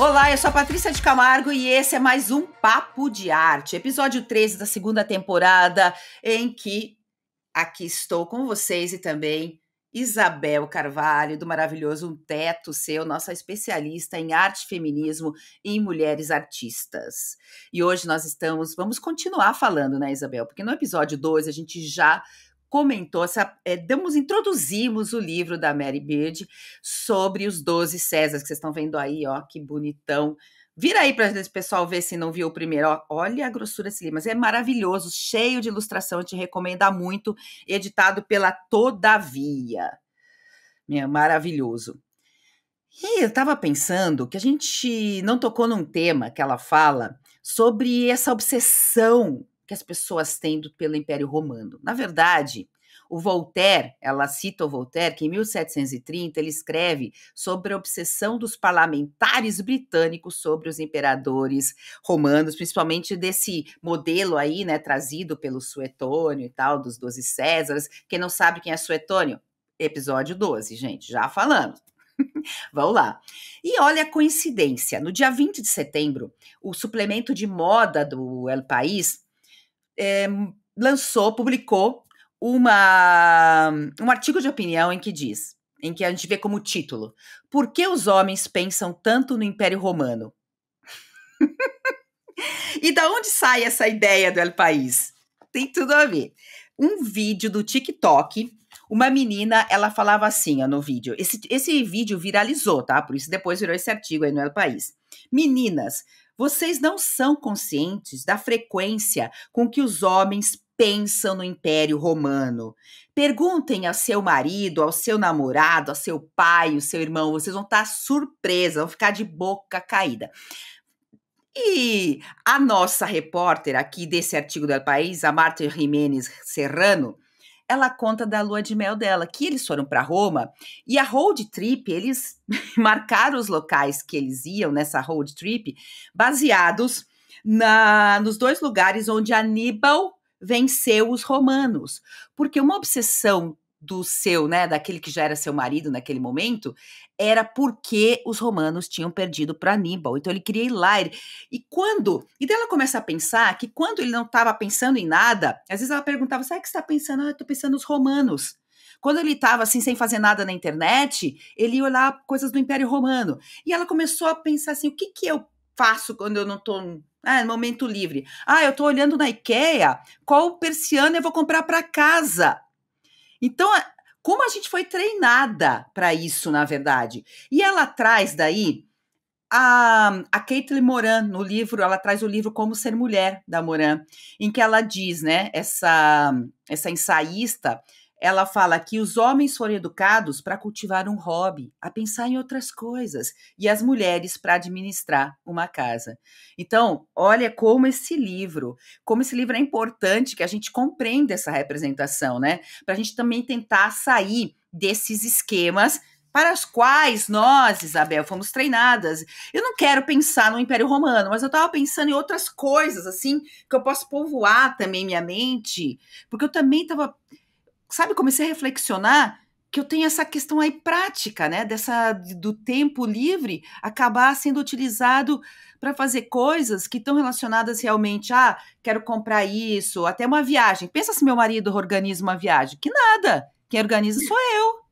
Olá, eu sou a Patrícia de Camargo e esse é mais um Papo de Arte, episódio 13 da segunda temporada, em que aqui estou com vocês e também Isabel Carvalho, do maravilhoso Um Teto Seu, nossa especialista em arte, feminismo e em mulheres artistas. E hoje nós estamos, vamos continuar falando, né, Isabel? Porque no episódio 12 a gente já comentou, essa, é, introduzimos o livro da Mary Beard sobre os 12 Césares, que vocês estão vendo aí, ó, que bonitão. Vira aí para o pessoal ver se não viu o primeiro. Ó, olha a grossura desse livro, mas é maravilhoso, cheio de ilustração, te recomenda muito, editado pela Todavia. É maravilhoso. E eu estava pensando que a gente não tocou num tema que ela fala sobre essa obsessão que as pessoas têm do, pelo Império Romano. Na verdade, o Voltaire, ela cita o Voltaire, que em 1730 ele escreve sobre a obsessão dos parlamentares britânicos sobre os imperadores romanos, principalmente desse modelo aí, né, trazido pelo Suetônio e tal, dos 12 Césares. Quem não sabe quem é Suetônio? Episódio 12, gente, já falamos. Vamos lá. E olha a coincidência: no dia 20 de setembro, o suplemento de moda do El País é, lançou, publicou uma, um artigo de opinião em que diz, em que a gente vê como título: Por que os homens pensam tanto no Império Romano? e da onde sai essa ideia do El País? Tem tudo a ver. Um vídeo do TikTok uma menina, ela falava assim ó, no vídeo. Esse, esse vídeo viralizou, tá? Por isso depois virou esse artigo aí no El País. Meninas, vocês não são conscientes da frequência com que os homens pensam no Império Romano. Perguntem ao seu marido, ao seu namorado, ao seu pai, ao seu irmão, vocês vão estar surpresas, vão ficar de boca caída. E a nossa repórter aqui desse artigo do El País, a Marta Jiménez Serrano, ela conta da lua de mel dela, que eles foram para Roma e a road trip, eles marcaram os locais que eles iam nessa road trip, baseados na, nos dois lugares onde Aníbal venceu os romanos, porque uma obsessão do seu, né, daquele que já era seu marido naquele momento, era porque os romanos tinham perdido para Aníbal. Então ele queria ir lá. Ele, e quando? E dela começa a pensar que quando ele não estava pensando em nada, às vezes ela perguntava: "Sabe o que está pensando? Ah, eu tô pensando nos romanos". Quando ele estava assim, sem fazer nada na internet, ele ia olhar coisas do Império Romano. E ela começou a pensar assim: o que, que eu faço quando eu não estou né, ah, momento livre. Ah, eu estou olhando na IKEA, qual persiana eu vou comprar para casa? Então, como a gente foi treinada para isso, na verdade? E ela traz daí a, a Caitlin Moran, no livro, ela traz o livro Como Ser Mulher, da Moran, em que ela diz, né, essa, essa ensaísta, ela fala que os homens foram educados para cultivar um hobby, a pensar em outras coisas, e as mulheres para administrar uma casa. Então, olha como esse livro, como esse livro é importante que a gente compreenda essa representação, né? Para a gente também tentar sair desses esquemas para as quais nós, Isabel, fomos treinadas. Eu não quero pensar no Império Romano, mas eu estava pensando em outras coisas, assim, que eu posso povoar também minha mente, porque eu também estava sabe, comecei a reflexionar que eu tenho essa questão aí prática, né, dessa do tempo livre acabar sendo utilizado para fazer coisas que estão relacionadas realmente a ah, quero comprar isso, até uma viagem. Pensa se meu marido organiza uma viagem, que nada. Quem organiza sou eu.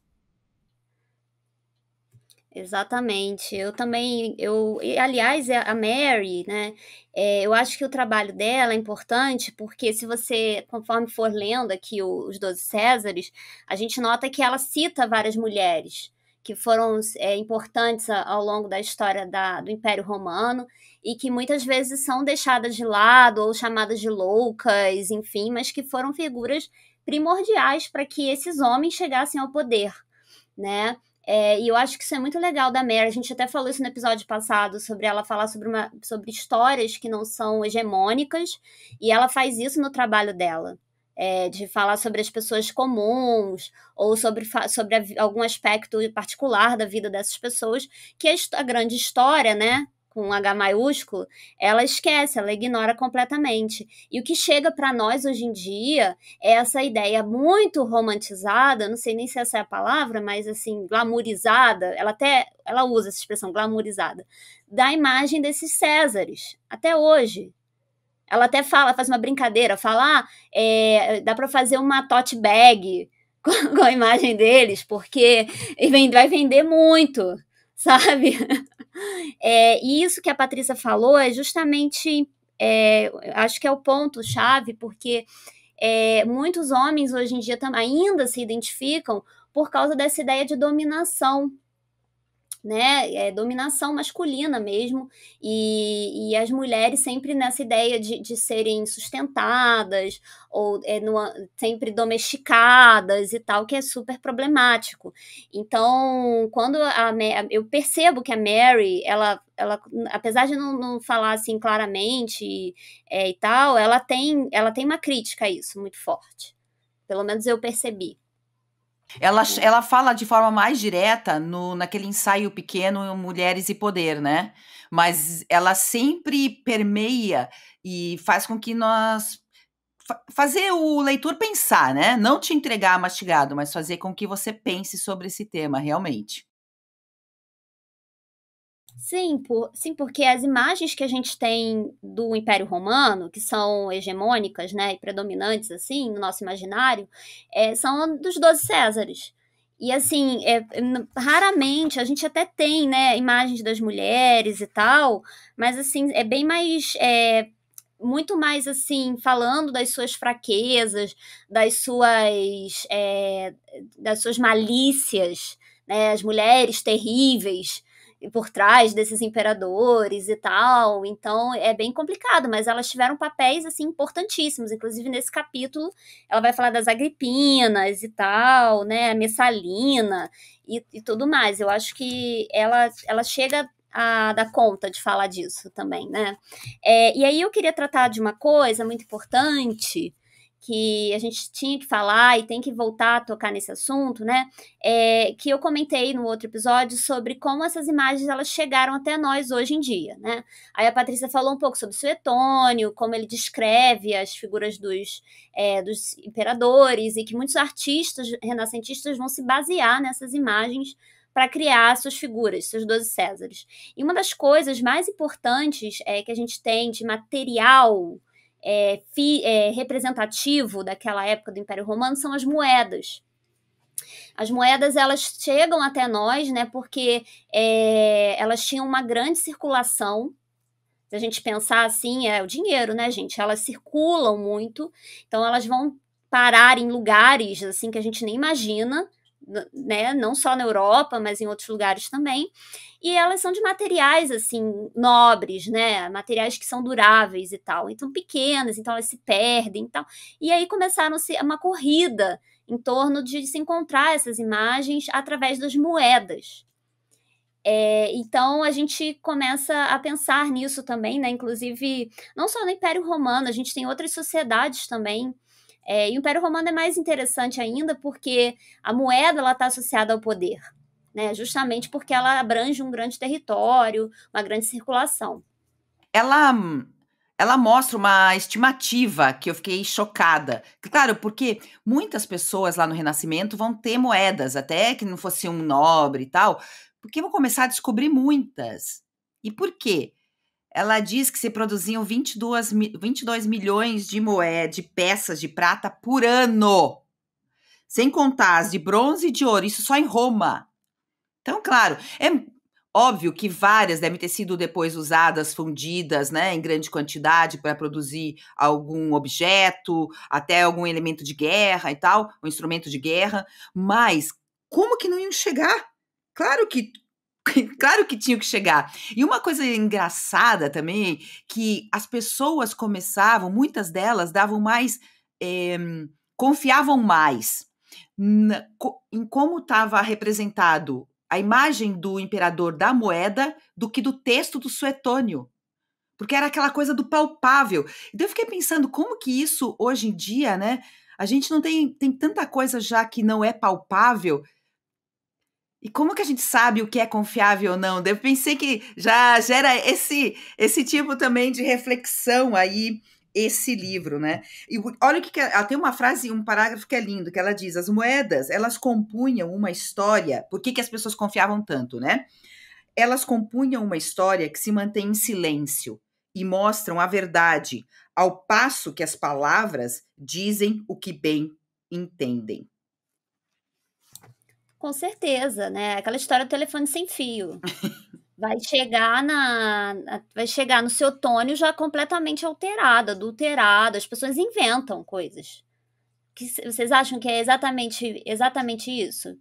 Exatamente. Eu também, eu, e, aliás, é a Mary, né? É, eu acho que o trabalho dela é importante porque se você, conforme for lendo aqui o, os Doze Césares, a gente nota que ela cita várias mulheres que foram é, importantes ao longo da história da, do Império Romano e que muitas vezes são deixadas de lado ou chamadas de loucas, enfim, mas que foram figuras primordiais para que esses homens chegassem ao poder, né? É, e eu acho que isso é muito legal da Mary. A gente até falou isso no episódio passado, sobre ela falar sobre, uma, sobre histórias que não são hegemônicas, e ela faz isso no trabalho dela. É, de falar sobre as pessoas comuns ou sobre, sobre algum aspecto particular da vida dessas pessoas, que é a, a grande história, né? com H maiúsculo, ela esquece, ela ignora completamente. E o que chega para nós hoje em dia é essa ideia muito romantizada, não sei nem se essa é a palavra, mas assim, glamourizada, ela até ela usa essa expressão glamourizada, da imagem desses Césares, até hoje, ela até fala, faz uma brincadeira, fala, ah, é, dá para fazer uma tote bag com, a imagem deles, porque vai vender muito, sabe? É, e isso que a Patrícia falou é justamente, é, acho que é o ponto chave, porque é, muitos homens hoje em dia ainda se identificam por causa dessa ideia de dominação, né? É, dominação masculina mesmo, e, e as mulheres sempre nessa ideia de, de serem sustentadas, ou é, no sempre domesticadas e tal, que é super problemático. Então, quando a, eu percebo que a Mary, ela, ela apesar de não, não falar assim claramente é, e tal, ela tem, ela tem uma crítica a isso muito forte. Pelo menos eu percebi. Ela, ela fala de forma mais direta no, naquele ensaio pequeno Mulheres e Poder, né? Mas ela sempre permeia e faz com que nós fazer o leitor pensar, né? Não te entregar mastigado, mas fazer com que você pense sobre esse tema realmente. Sim, por, sim, porque as imagens que a gente tem do Império Romano, que são hegemônicas, né, e predominantes, assim, no nosso imaginário, é, são dos 12 Césares. E assim, é, raramente a gente até tem, né, imagens das mulheres e tal, mas assim, é bem mais. É, muito mais assim, falando das suas fraquezas, das suas, é, das suas malícias, né, as mulheres terríveis por trás desses imperadores e tal. Então é bem complicado, mas elas tiveram papéis assim importantíssimos, inclusive nesse capítulo ela vai falar das Agripinas e tal, né, a Messalina e, e tudo mais. Eu acho que ela ela chega a dar conta de falar disso também, né? É, e aí eu queria tratar de uma coisa muito importante que a gente tinha que falar e tem que voltar a tocar nesse assunto, né? É, que eu comentei no outro episódio sobre como essas imagens elas chegaram até nós hoje em dia, né? Aí a Patrícia falou um pouco sobre Suetônio, como ele descreve as figuras dos, é, dos imperadores e que muitos artistas renascentistas vão se basear nessas imagens para criar suas figuras, seus doze Césares. E uma das coisas mais importantes é que a gente tem de material é, fi, é, representativo daquela época do Império Romano são as moedas. As moedas elas chegam até nós, né? Porque é, elas tinham uma grande circulação. Se a gente pensar assim, é o dinheiro, né, gente? Elas circulam muito, então elas vão parar em lugares assim que a gente nem imagina né, não só na Europa, mas em outros lugares também. E elas são de materiais assim nobres, né, materiais que são duráveis e tal. Então pequenas, então elas se perdem, então. E aí começaram se uma corrida em torno de se encontrar essas imagens através das moedas. É, então a gente começa a pensar nisso também, né? Inclusive, não só no Império Romano, a gente tem outras sociedades também é, e o Império Romano é mais interessante ainda porque a moeda ela está associada ao poder, né? Justamente porque ela abrange um grande território, uma grande circulação. Ela ela mostra uma estimativa que eu fiquei chocada. Claro, porque muitas pessoas lá no Renascimento vão ter moedas, até que não fosse um nobre e tal, porque vão começar a descobrir muitas. E por quê? ela diz que se produziam 22, 22 milhões de moedas, de peças de prata por ano. Sem contar as de bronze e de ouro, isso só em Roma. Então, claro, é óbvio que várias devem ter sido depois usadas, fundidas, né, em grande quantidade para produzir algum objeto, até algum elemento de guerra e tal, um instrumento de guerra, mas como que não iam chegar? Claro que claro que tinha que chegar. E uma coisa engraçada também, que as pessoas começavam, muitas delas davam mais, é, confiavam mais na, em como estava representado a imagem do imperador da moeda do que do texto do Suetônio. Porque era aquela coisa do palpável. Então eu fiquei pensando como que isso hoje em dia, né? A gente não tem, tem tanta coisa já que não é palpável e como que a gente sabe o que é confiável ou não? Eu pensei que já gera esse, esse tipo também de reflexão aí esse livro, né? E olha o que, que ela tem uma frase, um parágrafo que é lindo, que ela diz: as moedas elas compunham uma história. Por que, que as pessoas confiavam tanto, né? Elas compunham uma história que se mantém em silêncio e mostram a verdade, ao passo que as palavras dizem o que bem entendem. Com certeza, né? Aquela história do telefone sem fio. vai chegar na vai chegar no seu tônio já completamente alterado, adulterado. As pessoas inventam coisas. Que vocês acham que é exatamente exatamente isso?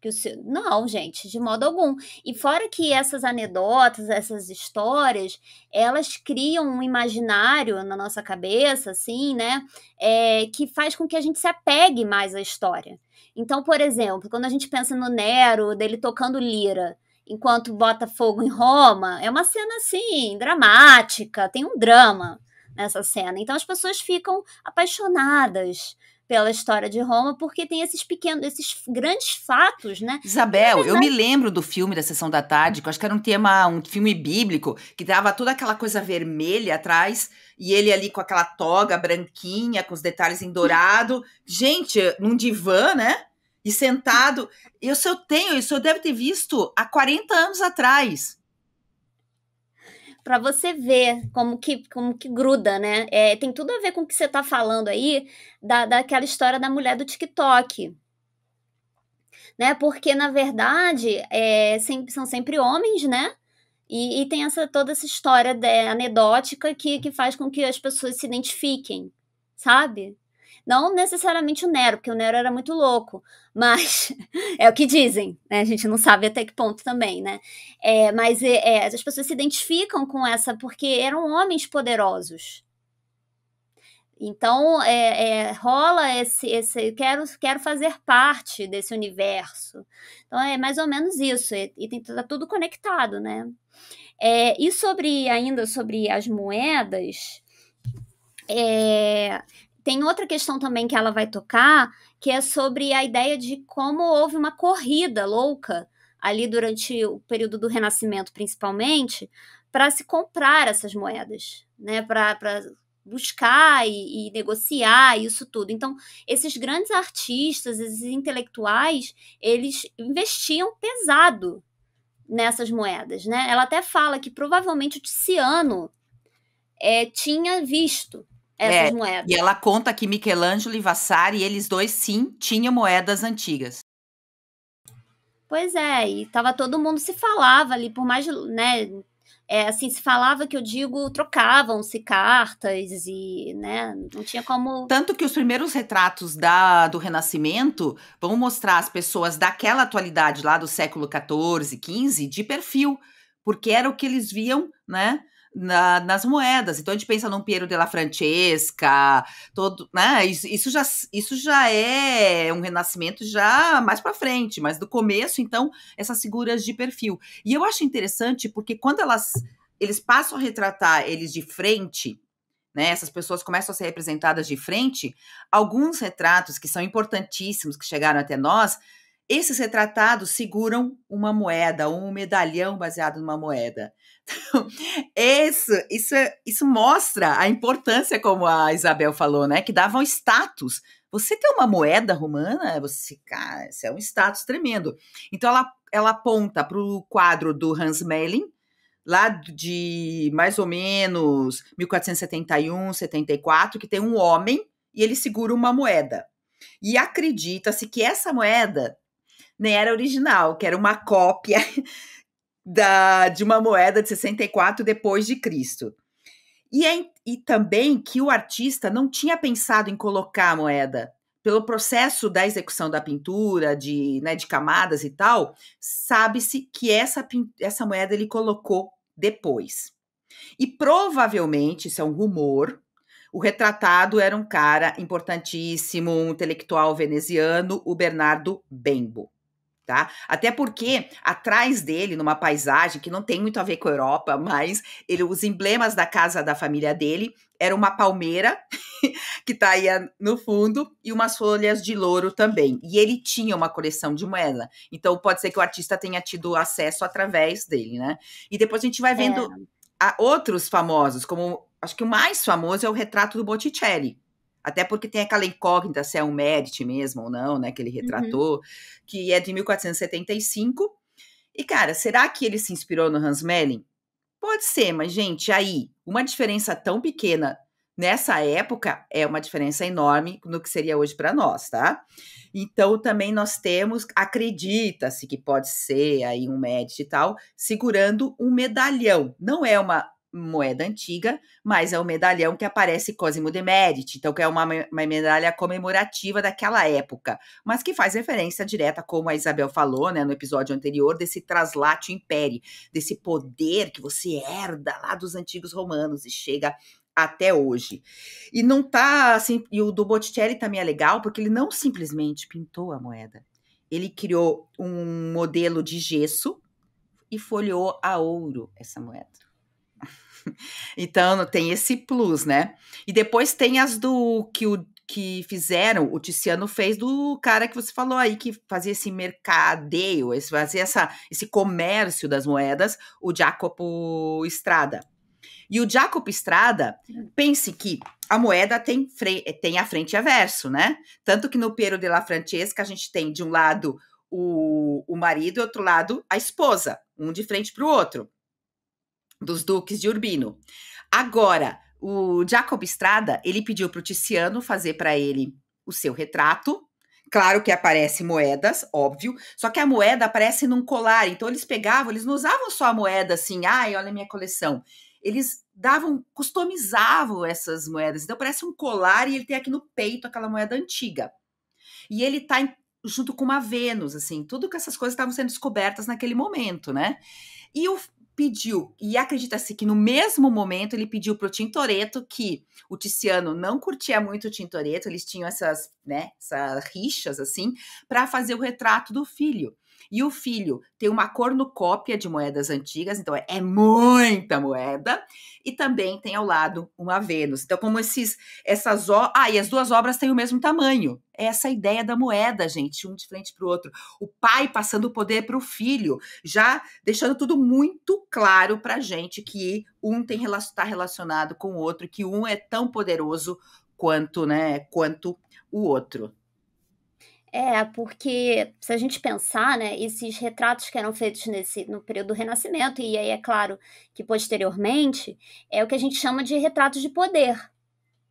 Que o seu... Não, gente, de modo algum. E fora que essas anedotas, essas histórias, elas criam um imaginário na nossa cabeça, assim, né? É, que faz com que a gente se apegue mais à história. Então, por exemplo, quando a gente pensa no Nero, dele tocando lira, enquanto bota fogo em Roma, é uma cena assim, dramática, tem um drama nessa cena. Então as pessoas ficam apaixonadas pela história de Roma, porque tem esses pequenos, esses grandes fatos, né? Isabel, eu me lembro do filme da Sessão da Tarde, que eu acho que era um tema, um filme bíblico, que dava toda aquela coisa vermelha atrás, e ele ali com aquela toga branquinha, com os detalhes em dourado. Gente, num divã, né? E sentado. Eu eu tenho, isso eu devo ter visto há 40 anos atrás para você ver como que, como que gruda, né? É, tem tudo a ver com o que você está falando aí, da, daquela história da mulher do TikTok. Né? Porque, na verdade, é, são sempre homens, né? E, e tem essa, toda essa história de, né, anedótica que, que faz com que as pessoas se identifiquem, sabe? Não necessariamente o Nero, porque o Nero era muito louco, mas é o que dizem, né? A gente não sabe até que ponto também, né? É, mas é, é as pessoas se identificam com essa porque eram homens poderosos. Então é, é rola esse, esse quero, quero fazer parte desse universo. Então é mais ou menos isso, e, e está tudo conectado, né? É, e sobre ainda sobre as moedas, é, tem outra questão também que ela vai tocar, que é sobre a ideia de como houve uma corrida louca ali durante o período do Renascimento, principalmente, para se comprar essas moedas, né? Para buscar e, e, negociar isso tudo. Então, esses grandes artistas, esses intelectuais, eles investiam pesado nessas moedas, né? Ela até fala que provavelmente o Tiziano é, tinha visto essas é, moedas. E ela conta que Michelangelo e Vassari, eles dois sim, tinham moedas antigas. Pois é, e tava todo mundo se falava ali, por mais, né, é, assim, se falava que eu digo, trocavam-se cartas e, né, não tinha como... Tanto que os primeiros retratos da, do Renascimento vão mostrar as pessoas daquela atualidade lá do século XIV, XV, de perfil, porque era o que eles viam, né, na, nas moedas. Então a gente pensa num Piero della Francesca, todo, né? Isso, já, isso já é um renascimento já mais para frente, mas do começo, então, essas figuras de perfil. E eu acho interessante porque quando elas eles passam a retratar eles de frente, né? Essas pessoas começam a ser representadas de frente, alguns retratos que são importantíssimos que chegaram até nós, esses retratados seguram uma moeda, um medalhão baseado numa moeda. Isso, isso, é, isso mostra a importância, como a Isabel falou, né? Que davam status. Você ter uma moeda romana, você, cara, isso é um status tremendo. Então ela, ela aponta para o quadro do Hans Melling, lá de mais ou menos 1471, 74, que tem um homem e ele segura uma moeda. E acredita-se que essa moeda nem era original, que era uma cópia da, de uma moeda de 64 depois de Cristo. E, é, e também que o artista não tinha pensado em colocar a moeda. Pelo processo da execução da pintura, de, né, de camadas e tal, sabe-se que essa, essa moeda ele colocou depois. E provavelmente, isso é um rumor, o retratado era um cara importantíssimo, um intelectual veneziano, o Bernardo Bembo. Tá? Até porque atrás dele, numa paisagem que não tem muito a ver com a Europa, mas ele, os emblemas da casa da família dele era uma palmeira que está aí ah, no fundo e umas folhas de louro também. E ele tinha uma coleção de moeda. Então pode ser que o artista tenha tido acesso através dele, né? E depois a gente vai vendo é. outros famosos, como acho que o mais famoso é o retrato do Botticelli, até porque tem aquela incógnita se é um Merit mesmo ou não, né? Que ele uhum. retratou, uhum. que é de 1475. E, cara, será que ele se inspirou no Hans Melling? Pode ser, mas, gente, aí, uma diferença tão pequena nessa época é uma diferença enorme no que seria hoje para nós, tá? Então, também nós temos, acredita-se que pode ser aí um médico e tal, segurando um medalhão. Não é uma moeda antiga, mas é o medalhão que aparece Cosimo de Medici, então que é uma, uma medalha comemorativa daquela época, mas que faz referência direta, como a Isabel falou, né, no episódio anterior, desse traslatio império, desse poder que você herda lá dos antigos romanos e chega até hoje. E não tá assim, e o do Botticelli também é legal, porque ele não simplesmente pintou a moeda. Ele criou um modelo de gesso e folheou a ouro essa moeda. então tem esse plus, né? E depois tem as do que o que fizeram, o Tiziano fez do cara que você falou aí, que fazia esse mercadeio, esse, fazia essa, esse comércio das moedas, o Jacopo Estrada. E o Jacopo Estrada, pense que a moeda tem, tem a frente e a verso, né? Tanto que no Piero della Francesca a gente tem de um lado o, o marido e outro lado a esposa, um de frente para o outro dos duques de Urbino. Agora, o Jacob Estrada, ele pediu para o Tiziano fazer para ele o seu retrato. Claro que aparece moedas, óbvio, só que a moeda aparece num colar. Então eles pegavam, eles não usavam só a moeda assim, ai, olha a minha coleção. Eles davam, customizavam essas moedas. Então parece um colar e ele tem aqui no peito aquela moeda antiga. E ele está junto com uma Vênus, assim, tudo que essas coisas estavam sendo descobertas naquele momento, né? E o pediu, e acredita-se que no mesmo momento ele pediu para o Tintoretto que o Tiziano não curtia muito o Tintoretto, eles tinham essas, né, essas rixas assim, para fazer o retrato do filho. E o filho tem uma cornucópia de moedas antigas, então é, é muita moeda. E também tem ao lado uma Vênus. Então, como esses, essas. Ah, e as duas obras têm o mesmo tamanho. É essa ideia da moeda, gente, um de frente para o outro. O pai passando o poder para o filho, já deixando tudo muito claro para gente que um está relacionado com o outro, que um é tão poderoso quanto, né, quanto o outro. É, porque se a gente pensar, né, esses retratos que eram feitos nesse no período do Renascimento, e aí é claro que posteriormente, é o que a gente chama de retratos de poder.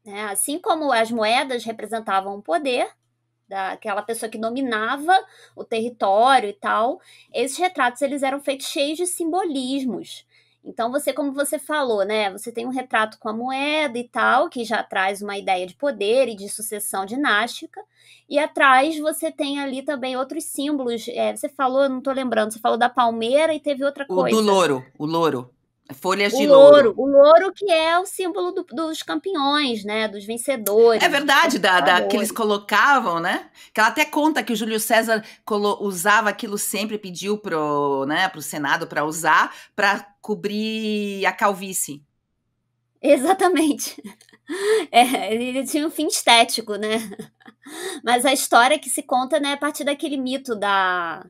Né? Assim como as moedas representavam o poder, daquela pessoa que dominava o território e tal, esses retratos eles eram feitos cheios de simbolismos. Então, você, como você falou, né? Você tem um retrato com a moeda e tal, que já traz uma ideia de poder e de sucessão dinástica. E atrás você tem ali também outros símbolos. É, você falou, não estou lembrando, você falou da palmeira e teve outra coisa. o Do louro, o louro. Folhas o de louro. louro. O louro que é o símbolo do, dos campeões, né? Dos vencedores. É verdade, da, da, que eles colocavam, né? Que ela até conta que o Júlio César usava aquilo sempre, pediu pro, né, pro Senado para usar, para cobrir a calvície. Exatamente. É, ele tinha um fim estético, né? Mas a história que se conta né, é a partir daquele mito da,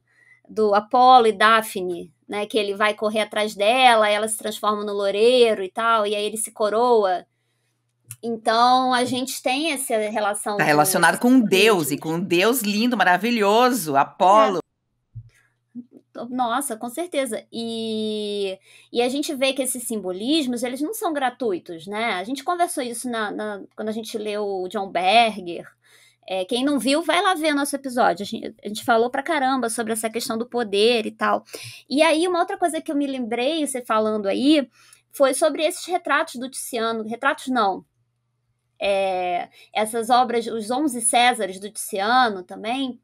do Apolo e Daphne, né? Que ele vai correr atrás dela, ela se transforma no loureiro e tal, e aí ele se coroa. Então a gente tem essa relação. Está relacionado com, com Deus e com um Deus lindo, maravilhoso, Apolo. É. Nossa, com certeza. E, e a gente vê que esses simbolismos eles não são gratuitos, né? A gente conversou isso na, na quando a gente leu o John Berger, é, quem não viu, vai lá ver nosso episódio. A gente, a gente, falou pra caramba sobre essa questão do poder e tal. E aí, uma outra coisa que eu me lembrei, você falando aí, foi sobre esses retratos do Tiziano. Retratos não. É, essas obras, os Onze Césares do Tiziano também,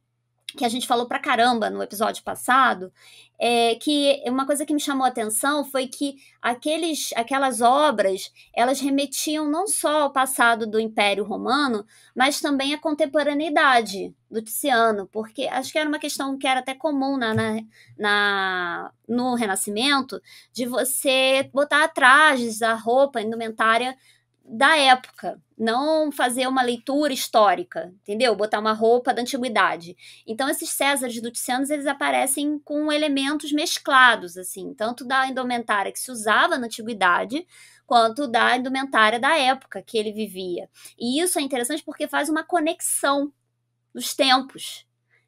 que a gente falou pra caramba no episódio passado, é que uma coisa que me chamou a atenção foi que aqueles, aquelas obras, elas remetiam não só ao passado do Império Romano, mas também à contemporaneidade do Tiziano, porque acho que era uma questão que era até comum na, na, na no Renascimento, de você botar trajes, a roupa, a indumentária da época, não fazer uma leitura histórica, entendeu? Botar uma roupa da antiguidade. Então esses Césares Domitianos eles aparecem com elementos mesclados assim, tanto da indumentária que se usava na antiguidade, quanto da indumentária da época que ele vivia. E isso é interessante porque faz uma conexão dos tempos,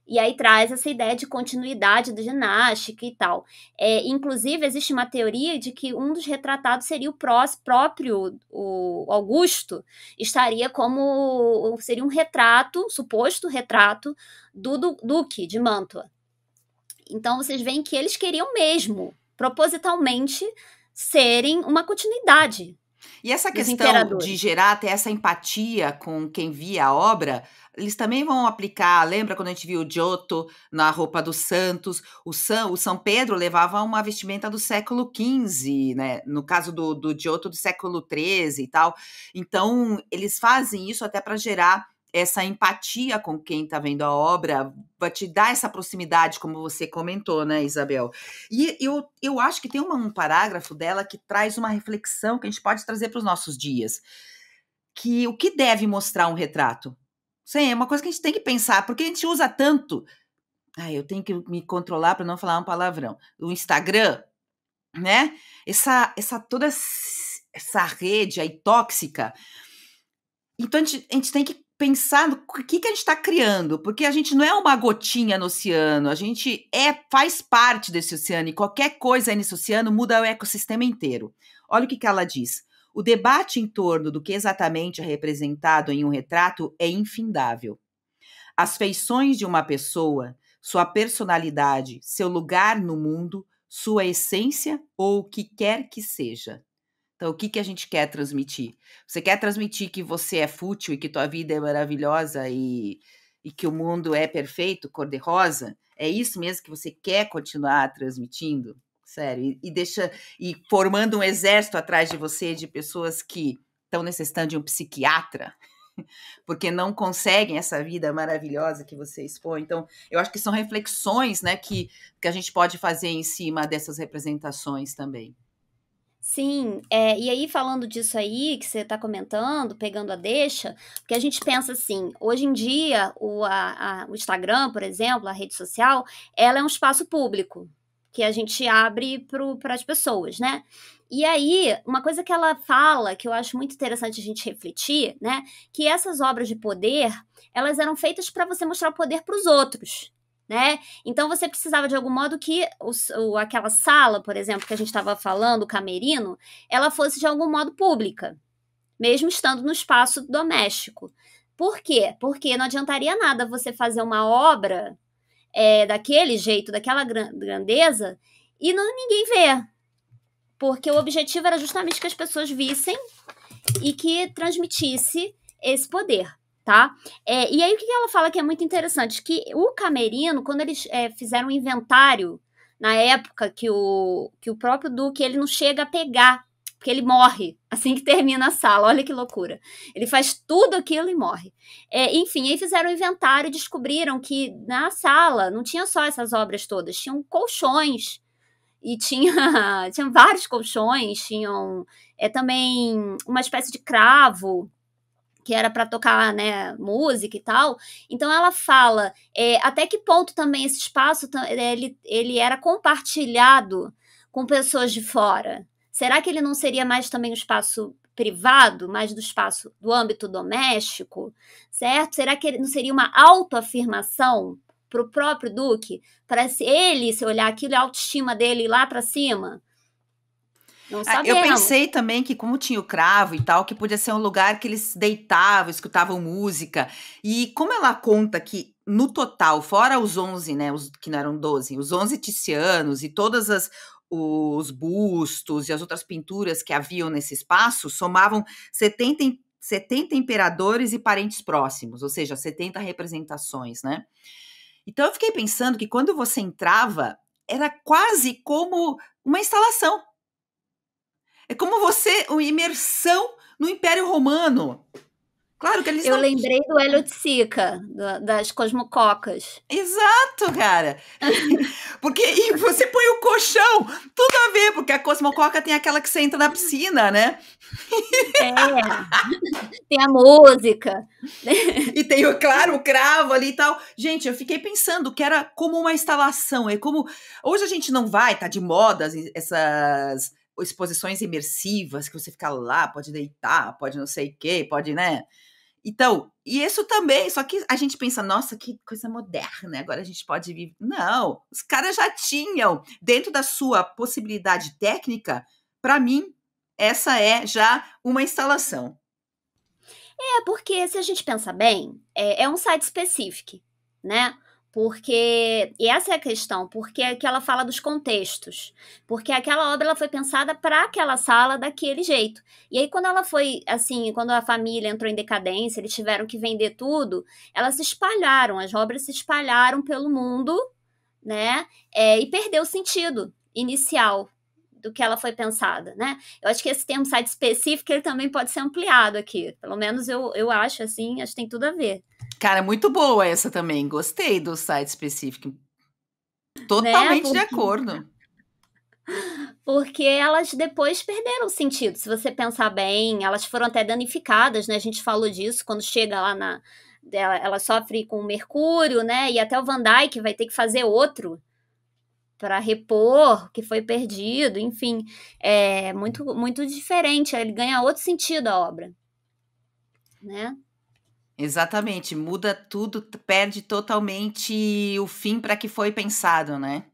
e aí traz essa ideia de continuidade da ginástica e tal. É, inclusive, existe uma teoria de que um dos retratados seria o prós, próprio o Augusto, estaria como. seria um retrato, suposto retrato, do, do Duque de Mantua. Então vocês veem que eles queriam mesmo, propositalmente, serem uma continuidade e essa questão de gerar até essa empatia com quem via a obra, eles também vão aplicar. Lembra quando a gente viu o Giotto na roupa dos Santos? O São, o São Pedro levava uma vestimenta do século XV, né? No caso do, do Giotto, do século XIII e tal. Então, eles fazem isso até para gerar essa empatia com quem está vendo a obra, vai te dar essa proximidade, como você comentou, né, Isabel? E eu, eu acho que tem uma, um parágrafo dela que traz uma reflexão que a gente pode trazer para os nossos dias. Que o que deve mostrar um retrato? Isso é uma coisa que a gente tem que pensar, porque a gente usa tanto. Ah, eu tenho que me controlar para não falar um palavrão. O Instagram, né? Essa, essa toda essa rede aí tóxica. Então a gente, a gente tem que pensar no que, que a gente está criando, porque a gente não é uma gotinha no oceano, a gente é faz parte desse oceano e qualquer coisa aí nesse oceano muda o ecossistema inteiro. Olha o que, que ela diz. O debate em torno do que exatamente é representado em um retrato é infindável. As feições de uma pessoa, sua personalidade, seu lugar no mundo, sua essência ou o que quer que seja. Então, o que, que a gente quer transmitir? Você quer transmitir que você é fútil e que tua vida é maravilhosa e, e que o mundo é perfeito, cor-de-rosa? É isso mesmo que você quer continuar transmitindo? Sério, e, e, deixa e formando um exército atrás de você de pessoas que estão necessitando de um psiquiatra, porque não conseguem essa vida maravilhosa que você expõe. Então, eu acho que são reflexões, né, que, que a gente pode fazer em cima dessas representações também. Sim, é, e aí falando disso aí que você está comentando, pegando a deixa, porque a gente pensa assim, hoje em dia o, a, a, o Instagram, por exemplo, a rede social, ela é um espaço público que a gente abre para as pessoas, né? E aí, uma coisa que ela fala, que eu acho muito interessante a gente refletir, né? Que essas obras de poder, elas eram feitas para você mostrar o poder para os outros né? Então você precisava de algum modo que o, aquela sala, por exemplo, que a gente estava falando, o camerino, ela fosse de algum modo pública, mesmo estando no espaço doméstico. Por quê? Porque não adiantaria nada você fazer uma obra é, daquele jeito, daquela grandeza, e não ninguém vê. Porque o objetivo era justamente que as pessoas vissem e que transmitisse esse poder tá? É, e aí o que ela fala que é muito interessante, que o Camerino, quando eles é, fizeram o um inventário, na época que o, que o próprio Duque, ele não chega a pegar, porque ele morre assim que termina a sala, olha que loucura. Ele faz tudo aquilo e morre. É, enfim, aí fizeram o um inventário e descobriram que na sala não tinha só essas obras todas, tinham colchões, e tinha, tinha vários colchões, tinham é, também uma espécie de cravo, que era para tocar né, música e tal. Então ela fala é, até que ponto também esse espaço é, ele, ele era compartilhado com pessoas de fora. Será que ele não seria mais também um espaço privado, mais do espaço do âmbito doméstico, certo? Será que ele não seria uma autoafirmação para o próprio Duque, para ele se olhar aquilo, a autoestima dele lá para cima? Não ah, Eu pensei também que, como tinha o cravo e tal, que podia ser um lugar que eles deitavam, escutavam música. E como ela conta que, no total, fora os 11, né, os, que não eram 12, os 11 ticianos e todas as os bustos e as outras pinturas que haviam nesse espaço somavam 70, 70 imperadores e parentes próximos, ou seja, 70 representações, né? Então eu fiquei pensando que quando você entrava, era quase como uma instalação. É como você, uma imersão no Império Romano. Claro que eles Eu não... lembrei do Hélio de Sica, do, das cosmococas. Exato, cara. porque e você põe o colchão, tudo a ver, porque a cosmococa tem aquela que você entra na piscina, né? É. tem a música. e tem, claro, o cravo ali e tal. Gente, eu fiquei pensando que era como uma instalação, é como hoje a gente não vai, tá de moda assim, essas exposições imersivas, que você fica lá, pode deitar, pode não sei o quê, pode, né? Então, e isso também, só que a gente pensa, nossa, que coisa moderna, agora a gente pode viver. Não, os caras já tinham, dentro da sua possibilidade técnica, para mim, essa é já uma instalação. É, porque se a gente pensar bem, é, é um site específico, né? porque e essa é a questão, porque aquela é ela fala dos contextos, porque aquela obra ela foi pensada para aquela sala daquele jeito. E aí quando ela foi assim, quando a família entrou em decadência, eles tiveram que vender tudo, elas se espalharam, as obras se espalharam pelo mundo, né? É, e perdeu o sentido inicial do que ela foi pensada, né? Eu acho que esse termo site específico ele também pode ser ampliado aqui, pelo menos eu, eu acho assim, acho que tem tudo a ver. Cara, muito boa essa também. Gostei do site específico. Né, Totalmente né? Porque... de acordo. Porque elas depois perderam sentido. Se você pensar bem, elas foram até danificadas, né? A gente falou disso quando chega lá na. Ela, ela sofre com o mercúrio, né? E até o Van Dyke vai ter que fazer outro para repor o que foi perdido, enfim, é muito muito diferente. Ele ganha outro sentido a obra, né? Exatamente, muda tudo, perde totalmente o fim para que foi pensado, né?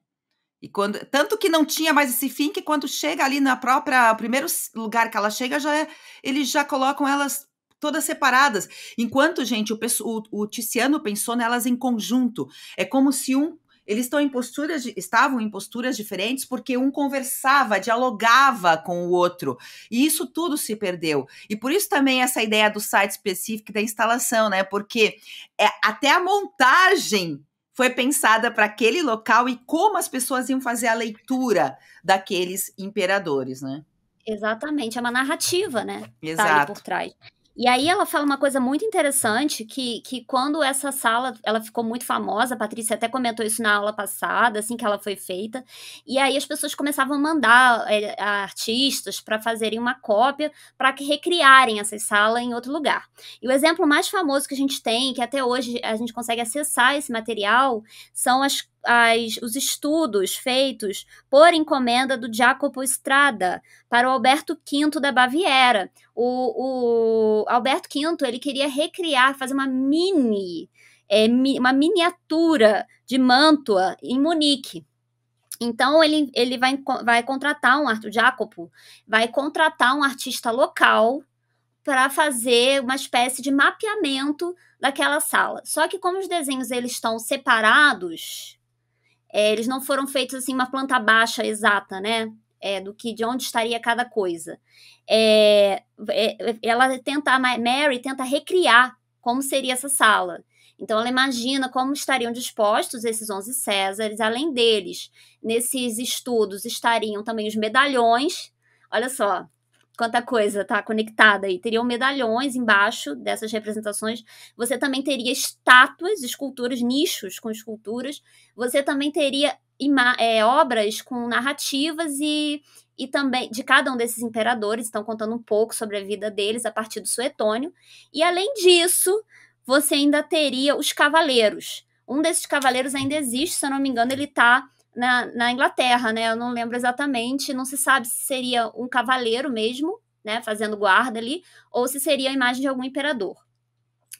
E quando, tanto que não tinha mais esse fim que quando chega ali na própria primeiro lugar que ela chega já é, eles já colocam elas todas separadas. Enquanto gente o, o, o Tiziano pensou nelas em conjunto, é como se um eles estão em posturas, estavam em posturas diferentes porque um conversava, dialogava com o outro. E isso tudo se perdeu. E por isso também essa ideia do site específico da instalação, né? Porque é, até a montagem foi pensada para aquele local e como as pessoas iam fazer a leitura daqueles imperadores, né? Exatamente, é uma narrativa, né? Tá Exato. Tá por trás. E aí ela fala uma coisa muito interessante, que, que quando essa sala, ela ficou muito famosa, a Patrícia até comentou isso na aula passada, assim que ela foi feita, e aí as pessoas começavam a mandar é, artistas para fazerem uma cópia, para que recriarem essa sala em outro lugar. E o exemplo mais famoso que a gente tem, que até hoje a gente consegue acessar esse material, são as as, os estudos feitos por encomenda do Jacopo Strada para o Alberto V da Baviera. O, o Alberto V ele queria recriar, fazer uma mini, é, mi, uma miniatura de Mantua em Munique. Então ele, ele vai, vai contratar um o Jacopo vai contratar um artista local para fazer uma espécie de mapeamento daquela sala. Só que como os desenhos eles estão separados, é, eles não foram feitos assim uma planta baixa exata, né? É, do que de onde estaria cada coisa. É, é, é ela tenta, Mary tenta recriar como seria essa sala. Então ela imagina como estariam dispostos esses 11 Césares, além deles, nesses estudos estariam também os medalhões. Olha só, quanta coisa tá conectada aí. Teriam medalhões embaixo dessas representações. Você também teria estátuas, esculturas, nichos com esculturas. Você também teria é, obras com narrativas e, e também de cada um desses imperadores, estão contando um pouco sobre a vida deles a partir do Suetônio. E além disso, você ainda teria os cavaleiros. Um desses cavaleiros ainda existe, se eu não me engano, ele está na, na Inglaterra, né? Eu não lembro exatamente, não se sabe se seria um cavaleiro mesmo, né, fazendo guarda ali, ou se seria a imagem de algum imperador.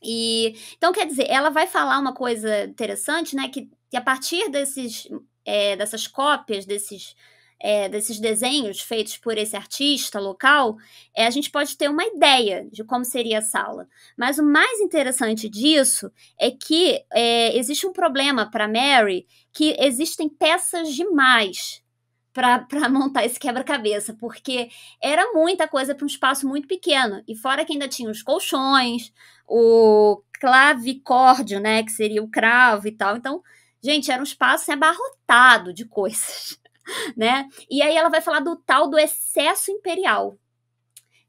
E então quer dizer, ela vai falar uma coisa interessante, né, que, que a partir desses é, dessas cópias desses é, desses desenhos feitos por esse artista local, é, a gente pode ter uma ideia de como seria a sala. Mas o mais interessante disso é que é, existe um problema para Mary que existem peças demais para montar esse quebra-cabeça, porque era muita coisa para um espaço muito pequeno. E fora que ainda tinha os colchões, o clavicórdio, né, que seria o cravo e tal. Então, gente, era um espaço abarrotado de coisas né? E aí ela vai falar do tal do excesso imperial.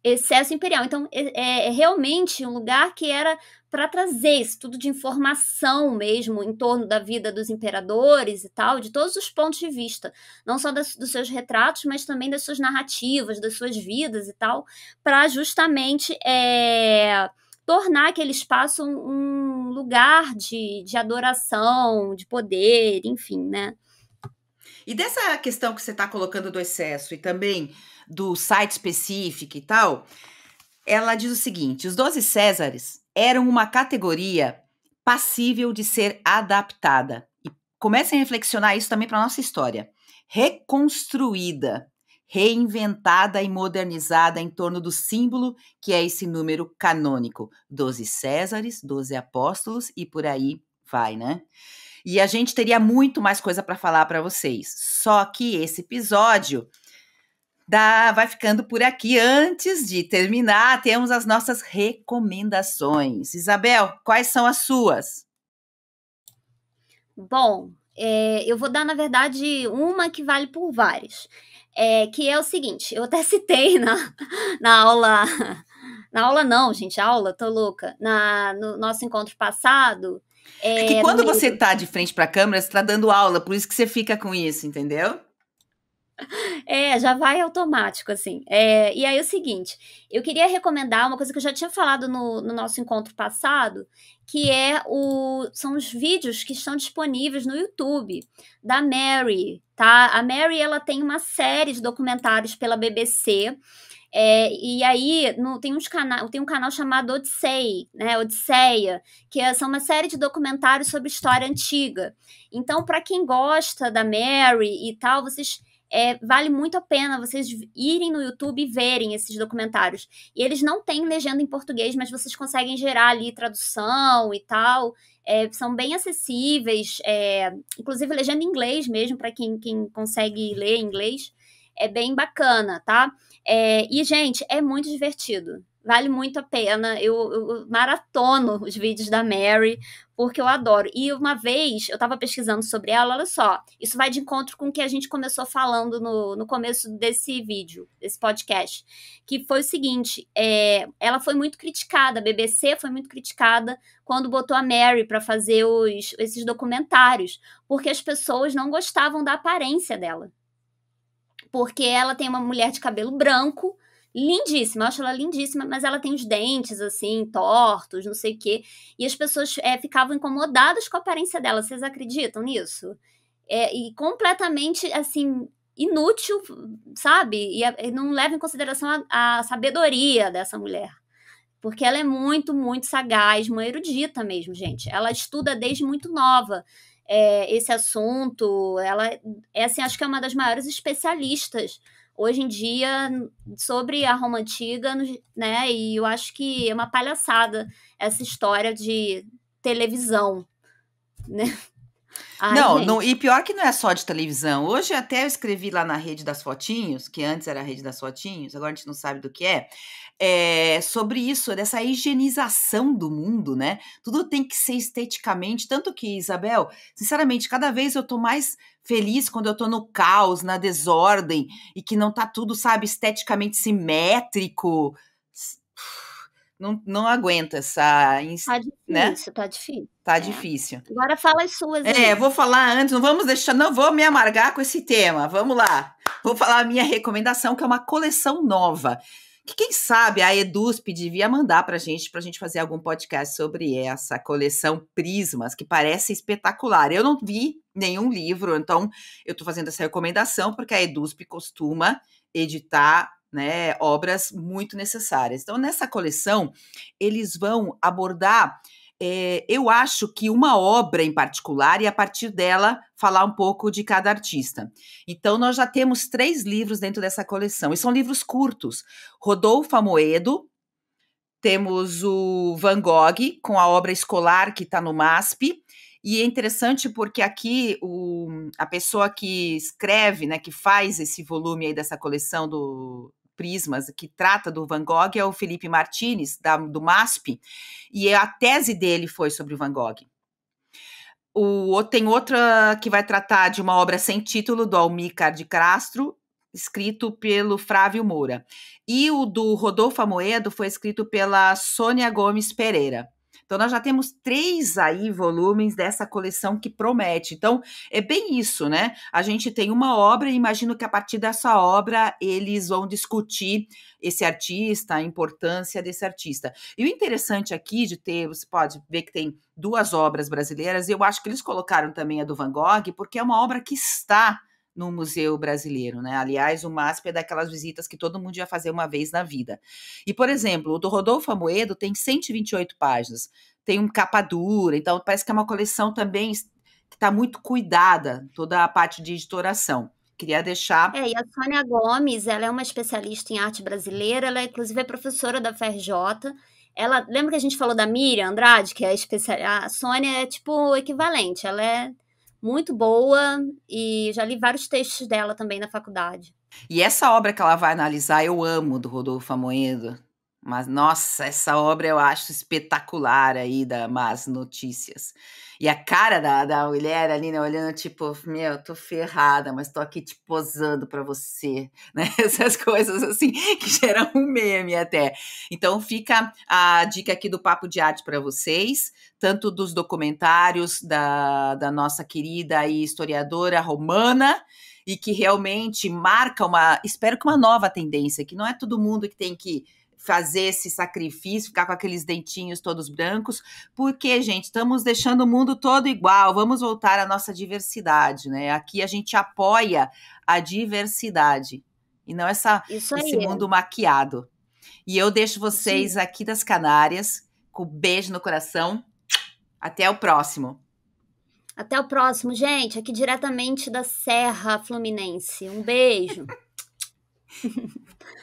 Excesso imperial. Então, é, é, é realmente um lugar que era para trazer isso tudo de informação mesmo em torno da vida dos imperadores e tal, de todos os pontos de vista, não só das, dos seus retratos, mas também das suas narrativas, das suas vidas e tal, para justamente é, tornar aquele espaço um, um lugar de, de adoração, de poder, enfim, né? E dessa questão que você está colocando do excesso e também do site específico e tal, ela diz o seguinte: os 12 Césares eram uma categoria passível de ser adaptada. E comecem a reflexionar isso também para a nossa história. Reconstruída, reinventada e modernizada em torno do símbolo que é esse número canônico: 12 Césares, 12 apóstolos e por aí vai, né? E a gente teria muito mais coisa para falar para vocês. Só que esse episódio vai ficando por aqui. Antes de terminar, temos as nossas recomendações. Isabel, quais são as suas? Bom, é, eu vou dar, na verdade, uma que vale por várias. É, que é o seguinte, eu até citei na, na aula. Na aula não, gente, aula, tô louca. Na, no nosso encontro passado, é, é, que quando você está tá de frente pra câmera, você tá dando aula, por isso que você fica com isso, entendeu? É, já vai automático, assim. É, e aí é o seguinte, eu queria recomendar uma coisa que eu já tinha falado no, no, nosso encontro passado, que é o, são os vídeos que estão disponíveis no YouTube da Mary, tá? A Mary, ela tem uma série de documentários pela BBC é, e aí no, tem, uns tem um canal chamado Odissei, né? Odisseia, que é, são uma série de documentários sobre história antiga. Então, para quem gosta da Mary e tal, vocês. É, vale muito a pena vocês irem no YouTube e verem esses documentários. E eles não têm legenda em português, mas vocês conseguem gerar ali tradução e tal. É, são bem acessíveis, é, inclusive legenda em inglês mesmo, para quem, quem consegue ler em inglês. É bem bacana, tá? É, e, gente, é muito divertido. Vale muito a pena. Eu, eu, maratono os vídeos da Mary, porque eu adoro. E uma vez eu estava pesquisando sobre ela, olha só. Isso vai de encontro com o que a gente começou falando no, no começo desse vídeo, desse podcast. Que foi o seguinte: é, ela foi muito criticada, a BBC foi muito criticada quando botou a Mary para fazer os, esses documentários, porque as pessoas não gostavam da aparência dela porque ela tem uma mulher de cabelo branco, lindíssima, eu acho ela lindíssima, mas ela tem os dentes assim, tortos, não sei o quê. E as pessoas é, ficavam incomodadas com a aparência dela. Vocês acreditam nisso? É, e completamente assim. Inútil, sabe? E, e não leva em consideração a, a sabedoria dessa mulher porque ela é muito, muito sagaz, uma erudita mesmo, gente. Ela estuda desde muito nova é, esse assunto. Ela é assim, acho que é uma das maiores especialistas hoje em dia sobre a Roma antiga, né? E eu acho que é uma palhaçada essa história de televisão, né? Ai, não, não, e pior que não é só de televisão. Hoje até eu escrevi lá na rede das fotinhos, que antes era a rede das fotinhos, agora a gente não sabe do que é, é sobre isso, dessa higienização do mundo, né? Tudo tem que ser esteticamente, tanto que, Isabel, sinceramente, cada vez eu tô mais feliz quando eu tô no caos, na desordem, e que não tá tudo, sabe, esteticamente simétrico. Uf não, não aguenta essa. Tá né? difícil, né? tá difícil. Tá é. difícil. Agora fala as suas. É, vou falar antes, não vamos deixar, não vou me amargar com esse tema. Vamos lá. Vou falar a minha recomendação, que é uma coleção nova. Que quem sabe a EduSP devia mandar pra gente, pra gente fazer algum podcast sobre essa coleção Prismas, que parece espetacular. Eu não vi nenhum livro, então eu tô fazendo essa recomendação, porque a EduSP costuma editar né, obras muito necessárias. Então, nessa coleção, eles vão abordar, é, eu acho que uma obra em particular, e a partir dela falar um pouco de cada artista. Então, nós já temos três livros dentro dessa coleção, e são livros curtos. Rodolfo Amoedo, temos o Van Gogh, com a obra escolar que está no MASP, e é interessante porque aqui o, a pessoa que escreve, né, que faz esse volume aí dessa coleção do, prismas que trata do Van Gogh é o Felipe Martinez, da, do MASP, e é, a tese dele foi sobre o Van Gogh. O, tem outra que vai tratar de uma obra sem título, do Almícar de Castro, escrito pelo Frávio Moura. E o do Rodolfo Amoedo foi escrito pela Sônia Gomes Pereira. Então, nós já temos três aí volumes dessa coleção que promete. Então, é bem isso, né? A gente tem uma obra e imagino que a partir dessa obra eles vão discutir esse artista, a importância desse artista. E o interessante aqui de ter, você pode ver que tem duas obras brasileiras, e eu acho que eles colocaram também a do Van Gogh, porque é uma obra que está no Museu Brasileiro, né? Aliás, o MASP é daquelas visitas que todo mundo ia fazer uma vez na vida. E, por exemplo, o do Rodolfo Amoedo tem 128 páginas, tem um capa dura, então parece que é uma coleção também que está muito cuidada, toda a parte de editoração. Queria deixar. É, e a Sônia Gomes, ela é uma especialista em arte brasileira, ela é, inclusive é professora da FRJ. Ela, lembra que a gente falou da Miriam Andrade, que é a a Sônia é tipo o equivalente, ela é muito boa e já li vários textos dela também na faculdade. E essa obra que ela vai analisar, eu amo, do Rodolfo Amoedo. Mas, nossa, essa obra eu acho espetacular aí da Más Notícias. E a cara da, da mulher ali, né, olhando, tipo, meu, tô ferrada, mas tô aqui te posando para você, né? Essas coisas assim, que geram um meme até. Então fica a dica aqui do Papo de Arte para vocês, tanto dos documentários da, da nossa querida e historiadora romana, e que realmente marca uma, espero que uma nova tendência, que não é todo mundo que tem que fazer esse sacrifício, ficar com aqueles dentinhos todos brancos, porque, gente, estamos deixando o mundo todo igual, vamos voltar à nossa diversidade, né? Aqui a gente apoia a diversidade e não essa, esse mundo maquiado. E eu deixo vocês Sim. aqui das Canárias, com um beijo no coração. Até o próximo. Até o próximo, gente. Aqui diretamente da Serra Fluminense. Um beijo.